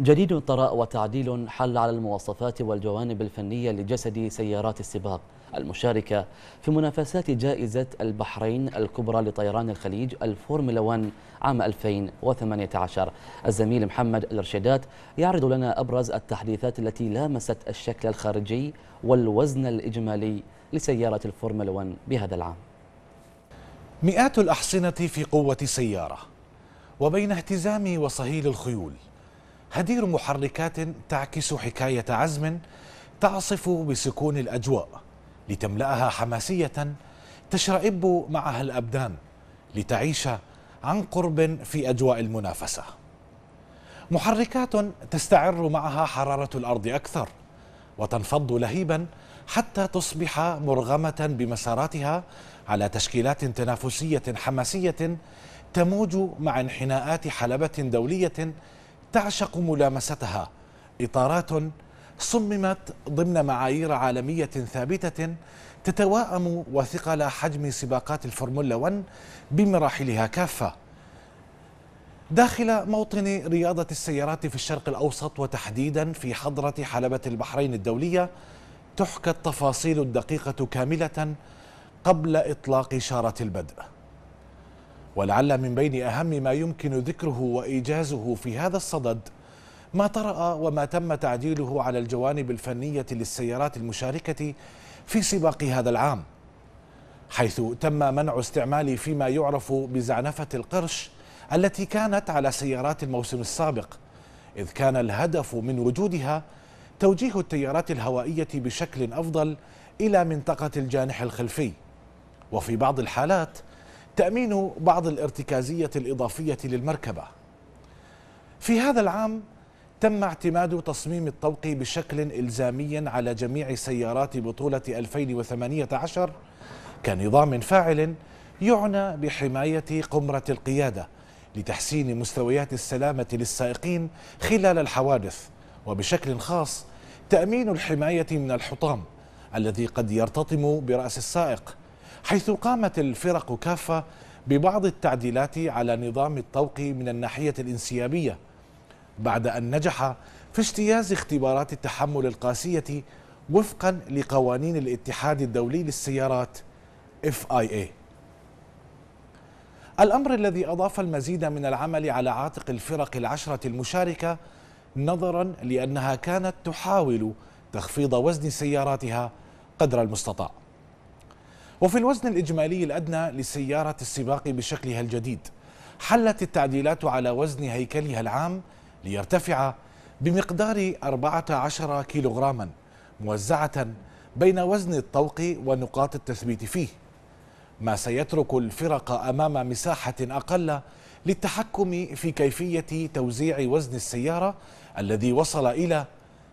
جديد طراء وتعديل حل على المواصفات والجوانب الفنية لجسد سيارات السباق المشاركة في منافسات جائزة البحرين الكبرى لطيران الخليج الفورمولا 1 عام 2018 الزميل محمد الرشيدات يعرض لنا أبرز التحديثات التي لامست الشكل الخارجي والوزن الإجمالي لسيارة الفورمولا 1 بهذا العام مئات الأحصنة في قوة سيارة وبين اهتزام وصهيل الخيول هدير محركات تعكس حكاية عزم تعصف بسكون الأجواء لتملأها حماسية تشرئب معها الأبدان لتعيش عن قرب في أجواء المنافسة محركات تستعر معها حرارة الأرض أكثر وتنفض لهيبا حتى تصبح مرغمة بمساراتها على تشكيلات تنافسية حماسية تموج مع انحناءات حلبة دولية تعشق ملامستها اطارات صممت ضمن معايير عالميه ثابته تتواءم وثقل حجم سباقات الفورمولا 1 بمراحلها كافه داخل موطن رياضة السيارات في الشرق الأوسط وتحديدا في حضرة حلبة البحرين الدولية تحكى التفاصيل الدقيقة كاملة قبل إطلاق إشارة البدء ولعل من بين أهم ما يمكن ذكره وإيجازه في هذا الصدد ما طرأ وما تم تعديله على الجوانب الفنية للسيارات المشاركة في سباق هذا العام حيث تم منع استعمال فيما يعرف بزعنفة القرش التي كانت على سيارات الموسم السابق إذ كان الهدف من وجودها توجيه التيارات الهوائية بشكل أفضل إلى منطقة الجانح الخلفي وفي بعض الحالات تأمين بعض الارتكازية الإضافية للمركبة في هذا العام تم اعتماد تصميم الطوق بشكل إلزامي على جميع سيارات بطولة 2018 كنظام فاعل يعنى بحماية قمرة القيادة لتحسين مستويات السلامة للسائقين خلال الحوادث وبشكل خاص تأمين الحماية من الحطام الذي قد يرتطم برأس السائق حيث قامت الفرق كافة ببعض التعديلات على نظام الطوق من الناحية الانسيابية بعد أن نجح في اجتياز اختبارات التحمل القاسية وفقا لقوانين الاتحاد الدولي للسيارات FIA الأمر الذي أضاف المزيد من العمل على عاتق الفرق العشرة المشاركة نظرا لأنها كانت تحاول تخفيض وزن سياراتها قدر المستطاع وفي الوزن الإجمالي الأدنى لسيارة السباق بشكلها الجديد حلت التعديلات على وزن هيكلها العام ليرتفع بمقدار 14 كيلوغراما موزعة بين وزن الطوق ونقاط التثبيت فيه ما سيترك الفرق أمام مساحة أقل للتحكم في كيفية توزيع وزن السيارة الذي وصل إلى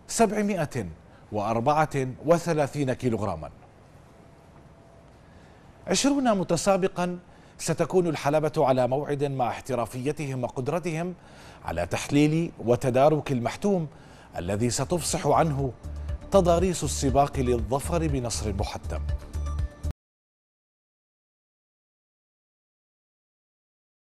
734 كيلوغراما عشرون متسابقا ستكون الحلبة على موعد مع احترافيتهم وقدرتهم على تحليل وتدارك المحتوم الذي ستفصح عنه تضاريس السباق للظفر بنصر محتم